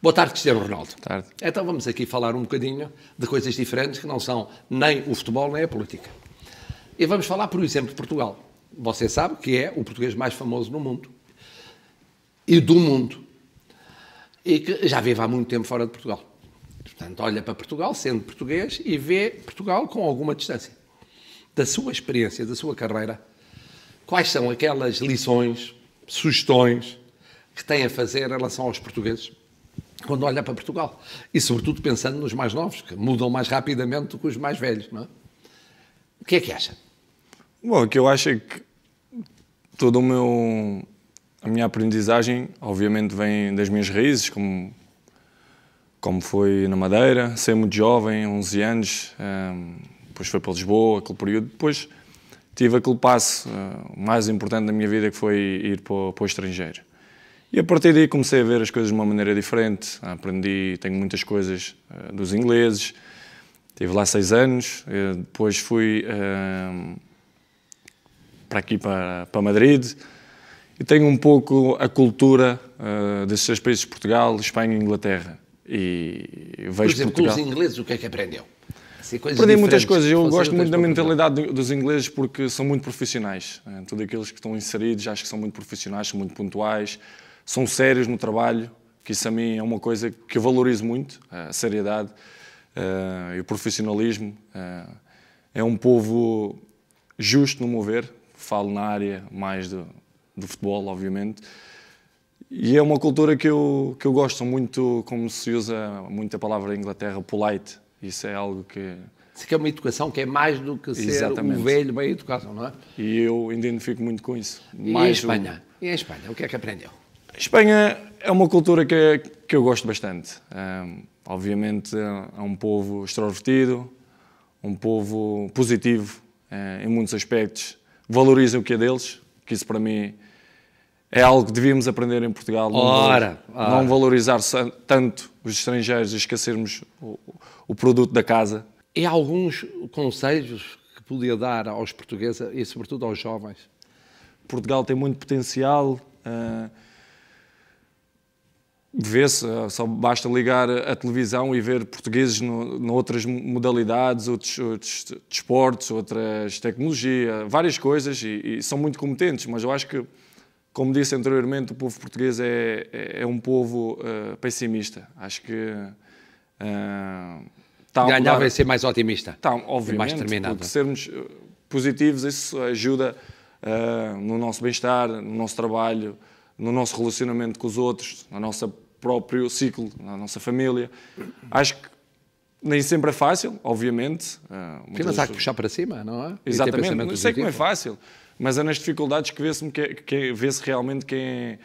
Boa tarde, Cristiano Ronaldo. Boa tarde. Então vamos aqui falar um bocadinho de coisas diferentes que não são nem o futebol nem a política. E vamos falar, por exemplo, de Portugal. Você sabe que é o português mais famoso no mundo e do mundo e que já vive há muito tempo fora de Portugal. Portanto, olha para Portugal, sendo português, e vê Portugal com alguma distância. Da sua experiência, da sua carreira, quais são aquelas lições, sugestões que tem a fazer em relação aos portugueses quando olha para Portugal. E, sobretudo, pensando nos mais novos, que mudam mais rapidamente do que os mais velhos, não é? O que é que acha? Bom, o que eu acho é que toda A minha aprendizagem, obviamente, vem das minhas raízes, como, como foi na Madeira. ser muito jovem, 11 anos, ehm, depois foi para Lisboa, aquele período. Depois tive aquele passo eh, mais importante da minha vida, que foi ir para para o estrangeiro. E a partir daí comecei a ver as coisas de uma maneira diferente. Ah, aprendi, tenho muitas coisas uh, dos ingleses. Estive lá seis anos, eh, depois fui uh, para aqui, para, para Madrid. E tenho um pouco a cultura uh, desses três países, Portugal, Espanha e Inglaterra. E vejo Por exemplo, Portugal... com os ingleses, o que é que aprendeu? Assim, Aprendi muitas coisas. Eu gosto muito da mentalidade dos ingleses porque são muito profissionais. Né? Todos aqueles que estão inseridos acho que são muito profissionais, são muito pontuais são sérios no trabalho, que isso a mim é uma coisa que eu valorizo muito, a seriedade uh, e o profissionalismo. Uh, é um povo justo, no mover falo na área mais do, do futebol, obviamente, e é uma cultura que eu, que eu gosto muito, como se usa muito a palavra em Inglaterra, polite. Isso é algo que. Isso que é uma educação que é mais do que ser Exatamente. um velho bem educado, não é? E eu identifico muito com isso. E mais em Espanha? E em Espanha? O que é que aprendeu? Espanha é uma cultura que, que eu gosto bastante. Um, obviamente é, é um povo extrovertido, um povo positivo eh, em muitos aspectos. Valoriza o que é deles, que isso para mim é algo que devíamos aprender em Portugal. Não, ora, não valorizar tanto os estrangeiros e esquecermos o, o produto da casa. E alguns conselhos que podia dar aos portugueses e sobretudo aos jovens? Portugal tem muito potencial. Uh, vê-se, eh, só basta ligar a televisão e ver portugueses noutras modalidades, outros, outros desportos, outras tecnologia, várias coisas e, e, são muito competentes, mas eu acho que, como disse anteriormente, o povo português é, é, é um povo uh, pessimista. Acho que... Uh, eh, ganhar tá a ser mais otimista. Tá, obviamente, mais terminado. sermos positivos, isso ajuda uh, no nosso bem-estar, no nosso trabalho, no nosso relacionamento com os outros, no nosso próprio ciclo, na nossa família. Acho que nem sempre é fácil, obviamente. Uh, Sim, mas há que puxar para cima, não é? Exatamente, é não é sei como é fácil, mas é nas dificuldades que é, vê-se que, que vê realmente quem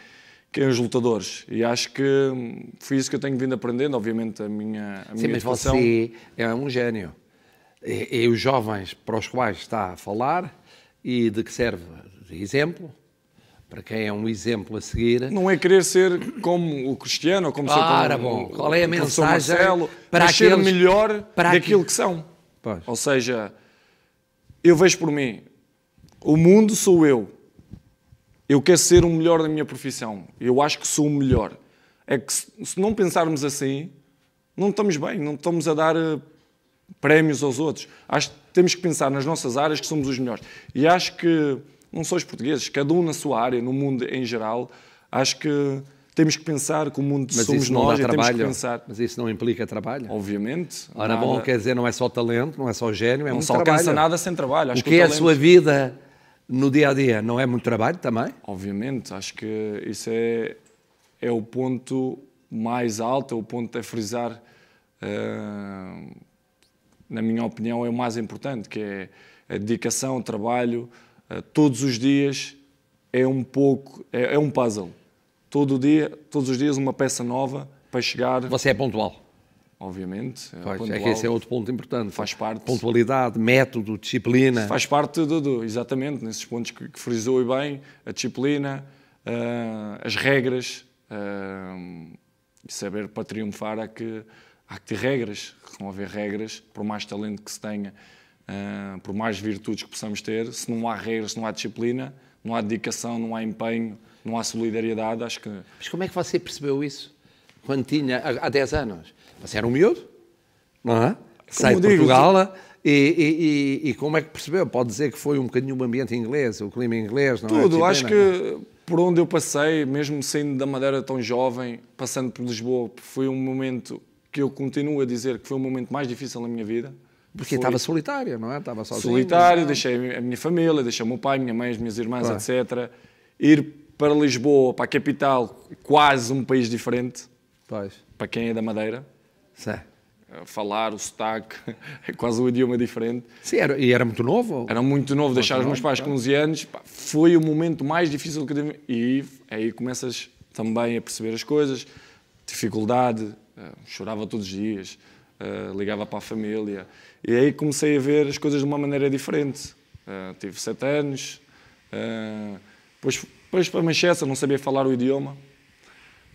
quem é os lutadores. E acho que hum, foi isso que eu tenho vindo aprendendo, obviamente, a minha a Sim, minha mas você é um gênio. E, e os jovens para os quais está a falar e de que serve de exemplo, para quem é um exemplo a seguir. Não é querer ser como o Cristiano ou como Ora, como, bom, qual é a mensagem Marcelo, para aqueles, ser melhor para daquilo aquilo que são. Pois. Ou seja, eu vejo por mim, o mundo sou eu. Eu quero ser o melhor da minha profissão. Eu acho que sou o melhor. É que se não pensarmos assim, não estamos bem, não estamos a dar eh, prémios aos outros. Acho que temos que pensar nas nossas áreas que somos os melhores. E acho que não só os portugueses, cada um na sua área, no mundo em geral, acho que temos que pensar que o mundo Mas somos nós e temos que pensar. Mas isso não implica trabalho? Obviamente. Ora nada. bom, quer dizer, não é só talento, não é só gênio, é não muito trabalho. Não se alcança nada sem trabalho. Acho o que, que o é a sua vida no dia-a-dia? -dia? Não é muito trabalho também? Obviamente, acho que isso é, é o ponto mais alto, é o ponto a frisar, uh, na minha opinião, é o mais importante, que é a dedicação, o trabalho, eh, todos os dias é um pouco, é, é um puzzle. Todo dia, todos os dias uma peça nova para chegar. Você é pontual obviamente. É pois, é que esse é outro ponto importante. Faz parte. Pontualidade, método, disciplina. Faz parte de tudo, exatamente, nesses pontos que, que frisou e bem, a disciplina, uh, as regras, uh, saber para triunfar há que, há que ter regras, não haver regras, por mais talento que se tenha. Ah, por mais virtudes que possamos ter, se não há regras, se não há disciplina, não há dedicação, não há empenho, não há solidariedade, acho que. Mas como é que você percebeu isso quando tinha, há 10 anos? Você era um miúdo, não é? Sai de Portugal ah, e, e, e, e, como é que percebeu? Pode dizer que foi um bocadinho o ambiente inglês, o clima inglês, não Tudo, é? Tudo, acho que por onde eu passei, mesmo saindo da Madeira tão jovem, passando por Lisboa, foi um momento que eu continuo a dizer que foi o um momento mais difícil da minha vida porque estava solitária, não é? Estava sozinho. Solitário, deixei a minha família, deixei o meu pai, minha mãe, as minhas irmãs, claro. etc. Ir para Lisboa, para a capital, quase um país diferente. Pois. Para quem é da Madeira. Sim. Eh, falar, o sotaque, é quase um idioma diferente. Sim, era, e era muito novo? Era muito novo, deixar os meus pais com 11 anos. Pá, foi o momento mais difícil que eu tive. E aí começas também a perceber as coisas, dificuldade, eh, chorava todos os dias uh, ligava para a família. E aí comecei a ver as coisas de uma maneira diferente. Uh, tive sete anos, uh, depois, depois para Manchester, não sabia falar o idioma.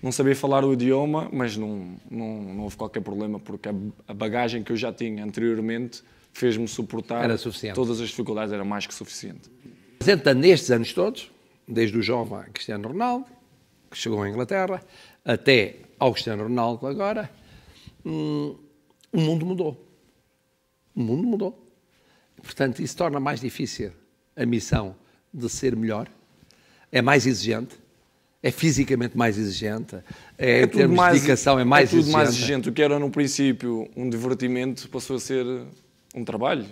Não sabia falar o idioma, mas não, não, não houve qualquer problema, porque a, a bagagem que eu já tinha anteriormente fez-me suportar todas as dificuldades, era mais que suficiente. Então, nestes anos todos, desde o jovem Cristiano Ronaldo, que chegou à Inglaterra, até ao Cristiano Ronaldo agora, hum, o mundo mudou. O mundo mudou. Portanto, isso torna mais difícil a missão de ser melhor, é mais exigente, é fisicamente mais exigente, é, é em termos mais, de dedicação, é, é mais é tudo exigente. mais exigente. O que era, no princípio, um divertimento passou a ser um trabalho,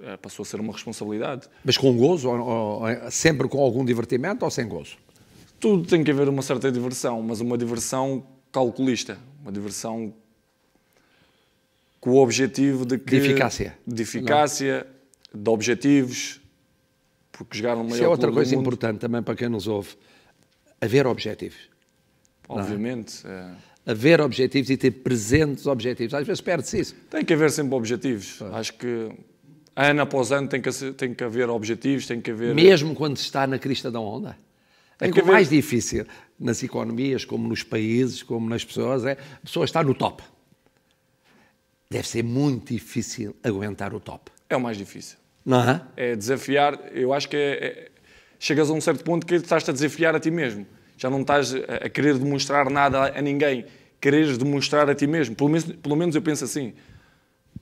é, passou a ser uma responsabilidade. Mas com gozo? Ou, ou, é, sempre com algum divertimento ou sem gozo? Tudo tem que haver uma certa diversão, mas uma diversão calculista, uma diversão com o objetivo de que... De eficácia. De eficácia, não. de objetivos, porque jogar um maior Isso é outra coisa importante também para quem nos ouve. Haver objetivos. É? Obviamente. É? É. Haver objetivos e ter presentes objetivos. Às vezes perde-se isso. Tem que haver sempre objetivos. É. Acho que ano após ano tem que, tem que haver objetivos, tem que haver... Mesmo quando se está na crista da onda? É tem é que o haver... mais difícil nas economias, como nos países, como nas pessoas, é a pessoa estar no top. Deve ser muito difícil aguentar o top. É o mais difícil. Não é? É desafiar, eu acho que é, é, chegas a um certo ponto que estás-te a desafiar a ti mesmo. Já não estás a, a querer demonstrar nada a, ninguém. Quereres demonstrar a ti mesmo. Pelo menos, pelo menos eu penso assim.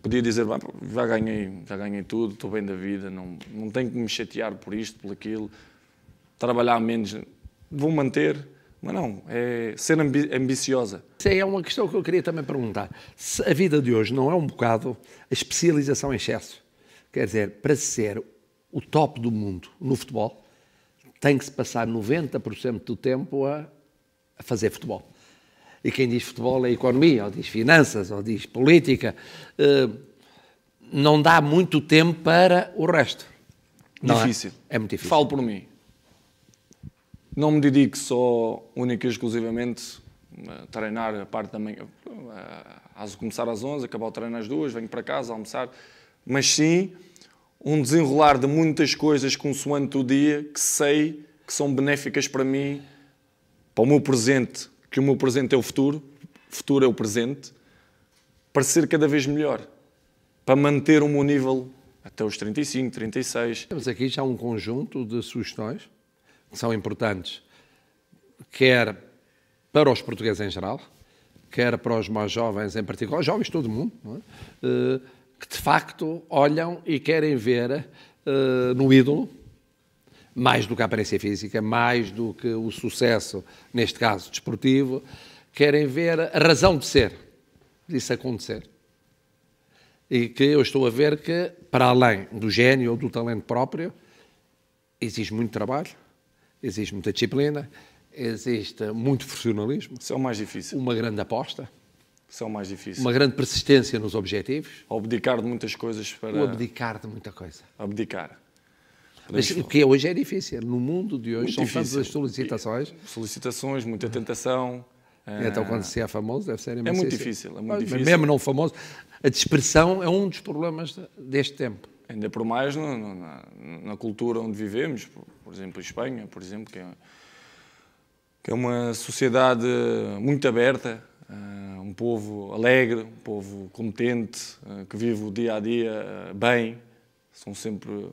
Podia dizer, já ganhei, já ganhei tudo, estou bem da vida, não, não tenho que me chatear por isto, por aquilo. Trabalhar menos, vou manter, mas não, é ser ambi ambiciosa. Isso é uma questão que eu queria também perguntar. Se a vida de hoje não é um bocado a especialização em excesso, quer dizer, para ser o top do mundo no futebol, tem que se passar 90% do tempo a, a fazer futebol. E quem diz futebol é economia, ou diz finanças, ou diz política. Eh, não dá muito tempo para o resto. Não é? difícil. É? é muito difícil. Falo por mim. Não me dedico só, única e exclusivamente, a treinar a parte da manhã. A começar às 11, acabar o treino às 2, venho para casa almoçar. Mas sim, um desenrolar de muitas coisas consoante o dia que sei que são benéficas para mim, para o meu presente, que o meu presente é o futuro, futuro é o presente, para ser cada vez melhor, para manter o meu nível até os 35, 36. Temos aqui já um conjunto de sugestões são importantes, quer para os portugueses em geral, quer para os mais jovens em particular, jovens de todo o mundo, é? Eh, que de facto olham e querem ver eh, no ídolo mais do que a aparência física, mais do que o sucesso, neste caso desportivo, querem ver a razão de ser disso acontecer. E que eu estou a ver que, para além do gênio ou do talento próprio, exige muito trabalho, existe muita disciplina, existe muito profissionalismo. São mais difíceis. Uma grande aposta. São mais difíceis. Uma grande persistência nos objetivos. Abdicar de muitas coisas para. O abdicar de muita coisa. Abdicar. Mas o que é hoje é difícil. No mundo de hoje muito são difícil. tantas solicitações. Solicitações, muita tentação. Então, eh, quando se é famoso, deve ser É muito difícil. É muito Mas, difícil. Mesmo não famoso, a dispersão é um dos problemas deste tempo. Ainda por mais no, no, na, na, cultura onde vivemos, por exemplo, Espanha, por exemplo, que é, que é uma sociedade muito aberta, eh, um povo alegre, um povo competente, eh, que vive o dia a dia eh, bem, são sempre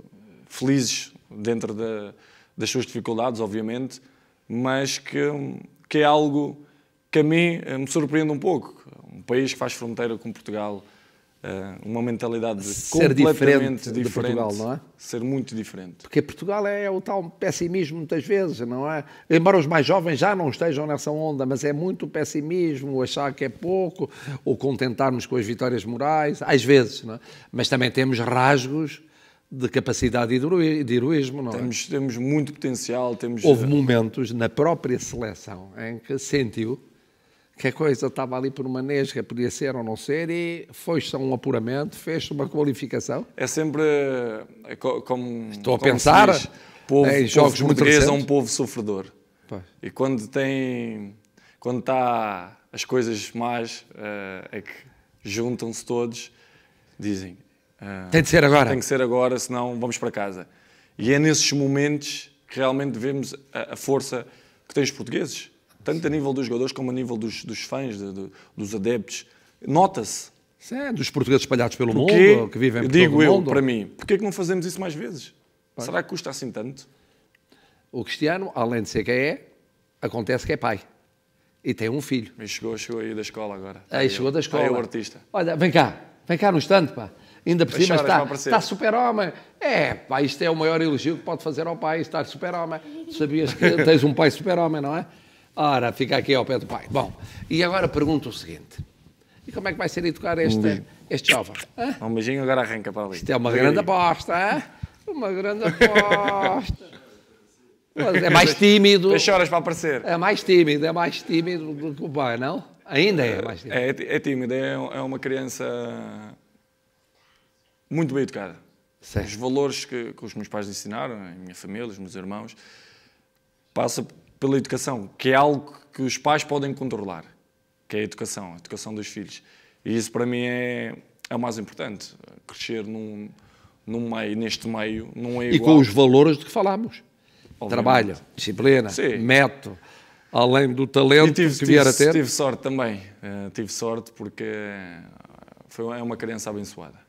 felizes dentro da, das suas dificuldades, obviamente, mas que, que é algo que a mim me surpreende um pouco. Um país que faz fronteira com Portugal, eh, uma mentalidade ser completamente diferente, diferente Portugal, não é? Ser muito diferente. Porque Portugal é o tal pessimismo muitas vezes, não é? Embora os mais jovens já não estejam nessa onda, mas é muito pessimismo, achar que é pouco, ou contentarmos com as vitórias morais, às vezes, não é? Mas também temos rasgos de capacidade e de heroísmo, não é? temos, é? Temos muito potencial, temos... Houve momentos na própria seleção em que sentiu que a coisa estava ali por uma nesga, podia ser ou não ser, e foi-se a um apuramento, fez-se uma qualificação. É sempre é co como. Estou a como pensar diz, povo, em jogos povo muito é um povo sofredor. Pois. E quando tem. Quando está as coisas más, eh, é que juntam-se todos, dizem. Eh, tem de ser agora. Tem que ser agora, senão vamos para casa. E é nesses momentos que realmente vemos a, a força que têm os portugueses tanto Sim. a nível dos jogadores como a nível dos, dos fãs, de, de, dos adeptos. Nota-se. É, dos portugueses espalhados pelo Porquê, mundo, que vivem por digo todo eu, mundo. para mim, porquê que não fazemos isso mais vezes? Será que custa assim tanto? O Cristiano, além de ser quem é, acontece que é pai. E tem um filho. E chegou, chegou aí da escola agora. Aí, aí chegou eu, da escola. Aí é o artista. Olha, vem cá, vem cá no instante, pá. Ainda por cima está, está super-homem. É, pá, isto é o maior elogio que pode fazer ao pai, estar super-homem. Sabias que tens um pai super-homem, não é? Ora, fica aqui ao pé do pai. Bom, e agora pergunto o seguinte. E como é que vai ser educar este, este jovem? Hã? Um beijinho agora arranca para ali. Isto é uma grande aposta, hã? Uma grande aposta. Mas é mais tímido. Depois horas para aparecer. É mais tímido, é mais tímido do que o pai, não? Ainda é mais tímido. É, é, é tímido, é, é uma criança muito bem educada. Certo. Os valores que, que os meus pais ensinaram, a minha família, os meus irmãos, passa pela educação, que é algo que os pais podem controlar, que é a educação, a educação dos filhos. E isso para mim é, é o mais importante, crescer num, num meio, neste meio, não é igual. E com os valores de que falámos. Obviamente. Trabalho, disciplina, Sim. método, além do talento tive, que vier tive, a ter. Tive sorte também, uh, tive sorte porque foi, é uma criança abençoada.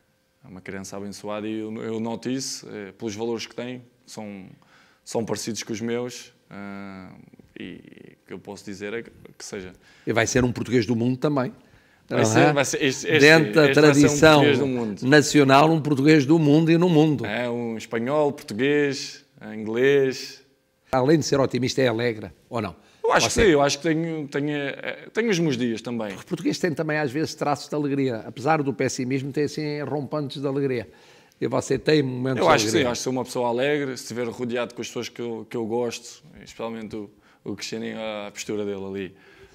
É uma criança abençoada e eu, eu noto isso, uh, pelos valores que tem, são, são parecidos com os meus, Uh, e que eu posso dizer é que, que seja. E vai ser um português do mundo também. Vai ser, é? vai ser, este, este, Dentro da tradição um nacional, um português do mundo e no mundo. É, um espanhol, português, inglês. Além de ser otimista, é alegre, ou não? Eu acho Você... que sim, eu acho que tenho, tenho, eh, tenho os meus dias também. O português tem também, às vezes, traços de alegria. Apesar do pessimismo, tem assim rompantes de alegria. E você tem momentos Eu acho que sim, acho que sou uma pessoa alegre, se estiver rodeado com as pessoas que eu, que eu gosto, especialmente o, o Cristianinho, a postura dele ali, uh,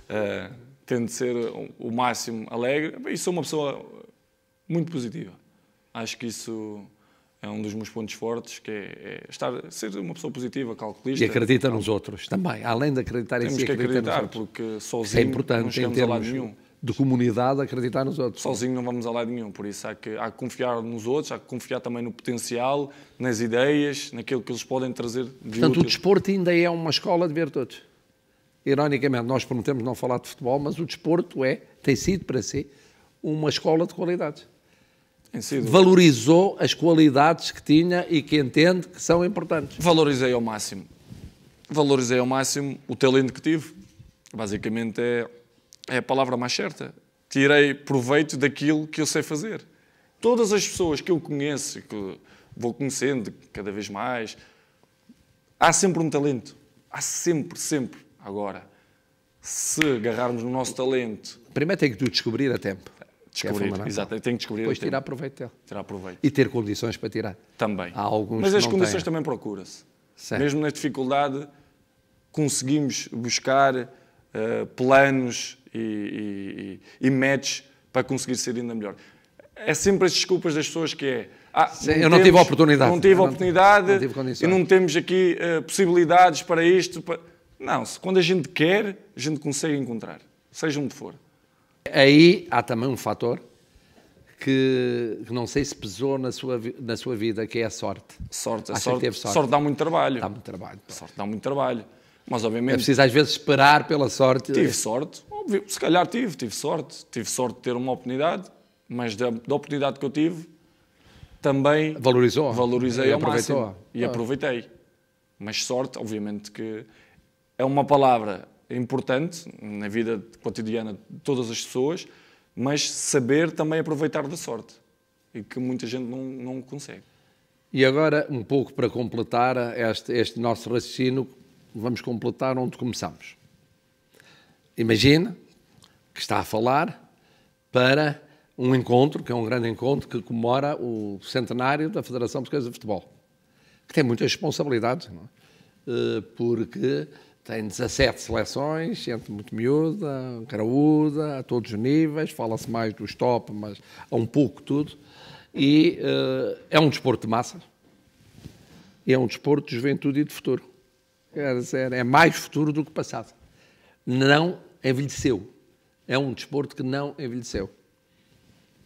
eh, tendo de ser o, o máximo alegre. E sou uma pessoa muito positiva. Acho que isso é um dos meus pontos fortes, que é, é estar, ser uma pessoa positiva, calculista. E acredita nos outros também, além de acreditar em Temos si, que acreditar, porque é sozinho é importante, não chegamos a lado nenhum de comunidade acreditar nos outros. Sozinho não vamos a lado nenhum, por isso há que, há que confiar nos outros, há que confiar também no potencial, nas ideias, naquilo que eles podem trazer de Portanto, útil. o desporto ainda é uma escola de todos. Ironicamente, nós prometemos não falar de futebol, mas o desporto é, tem sido para si, uma escola de qualidades. Sido. Valorizou as qualidades que tinha e que entende que são importantes. Valorizei ao máximo. Valorizei ao máximo o talento que tive. Basicamente é é a palavra mais certa. Tirei proveito daquilo que eu sei fazer. Todas as pessoas que eu conheço, que vou conhecendo cada vez mais, há sempre um talento. Há sempre, sempre. Agora, se agarrarmos no nosso talento. Primeiro tem que tu descobrir a tempo. É descobrir, é exato, tem que descobrir. Depois tirar tempo. proveito dele. Tirar proveito. E ter condições para tirar. Também. Há alguns Mas as condições têm. também procura-se. Mesmo na dificuldade, conseguimos buscar eh, planos e, e, e para conseguir ser ainda melhor. É sempre as desculpas das pessoas que é. Ah, Sim, não eu não temos, tive a oportunidade. Não tive não, oportunidade não, tive e não temos aqui uh, possibilidades para isto. Para... Não, se, quando a gente quer, a gente consegue encontrar, seja onde for. Aí há também um fator que, que, não sei se pesou na sua, na sua vida, que é a sorte. Sorte, a sorte, sorte, sorte. dá muito trabalho. Dá muito trabalho. Sorte dá muito trabalho. Mas obviamente. É preciso às vezes esperar pela sorte. Tive sorte, óbvio, se calhar tive, tive sorte. Tive sorte de ter uma oportunidade, mas da, da oportunidade que eu tive, também. Valorizou. Valorizei e ao aproveitou. máximo. E ah. aproveitei. Mas sorte, obviamente, que é uma palavra importante na vida cotidiana de todas as pessoas, mas saber também aproveitar da sorte. E que muita gente não, não consegue. E agora, um pouco para completar este, este nosso raciocínio, vamos completar onde começamos. Imagina que está a falar para um encontro, que é um grande encontro, que comemora o centenário da Federação Portuguesa de Futebol, que tem muitas responsabilidades, é? Eh, porque tem 17 seleções, gente muito miúda, caraúda, a todos os níveis, fala-se mais dos top, mas há um pouco tudo, e eh, é um desporto de e é um desporto de juventude e de futuro Quer dizer, é mais futuro do que passado. Não envelheceu. É um desporto que não envelheceu.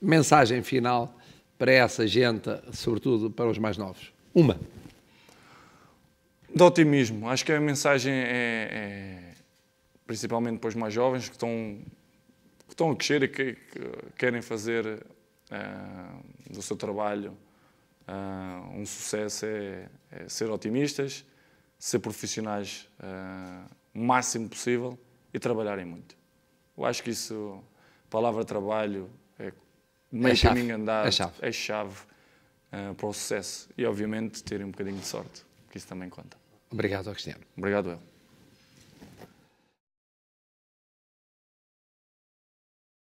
Mensagem final para essa gente, sobretudo para os mais novos. Uma. De otimismo. Acho que a mensagem é, é principalmente para os mais jovens que estão, que estão a crescer e que, que querem fazer uh, do seu trabalho uh, um sucesso, é, é ser otimistas ser profissionais uh, o máximo possível e trabalharem muito. Eu acho que isso, palavra trabalho, é meio é chave, caminho andado, é chave, é chave uh, para o sucesso e, obviamente, terem um bocadinho de sorte, que isso também conta. Obrigado, Cristiano. Obrigado, eu.